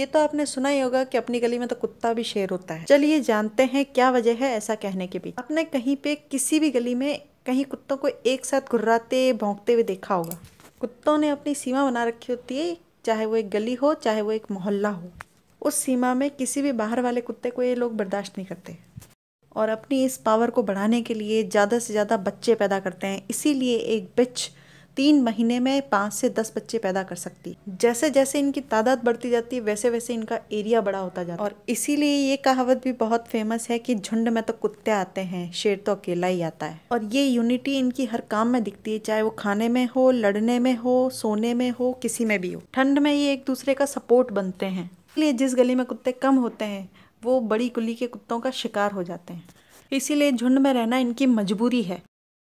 ये तो आपने सुना ही होगा कि अपनी गली में तो कुत्ता भी शेर होता है चलिए जानते हैं क्या वजह है ऐसा कहने के बीच आपने कहीं पे किसी भी गली में कहीं कुत्तों को एक साथ घुर्राते भोंकते हुए देखा होगा कुत्तों ने अपनी सीमा बना रखी होती है चाहे वो एक गली हो चाहे वो एक मोहल्ला हो उस सीमा में किसी भी बाहर वाले कुत्ते को ये लोग बर्दाश्त नहीं करते और अपनी इस पावर को बढ़ाने के लिए ज़्यादा से ज़्यादा बच्चे पैदा करते हैं इसीलिए एक बिच तीन महीने में पाँच से दस बच्चे पैदा कर सकती जैसे जैसे इनकी तादाद बढ़ती जाती है वैसे वैसे इनका एरिया बड़ा होता जाता और इसीलिए ये कहावत भी बहुत फेमस है कि झुंड में तो कुत्ते आते हैं शेर तो अकेला ही आता है और ये यूनिटी इनकी हर काम में दिखती है चाहे वो खाने में हो लड़ने में हो सोने में हो किसी में भी हो ठंड में ये एक दूसरे का सपोर्ट बनते हैं इसलिए जिस गली में कुत्ते कम होते हैं वो बड़ी कुली के कुत्तों का शिकार हो जाते हैं इसीलिए झुंड में रहना इनकी मजबूरी है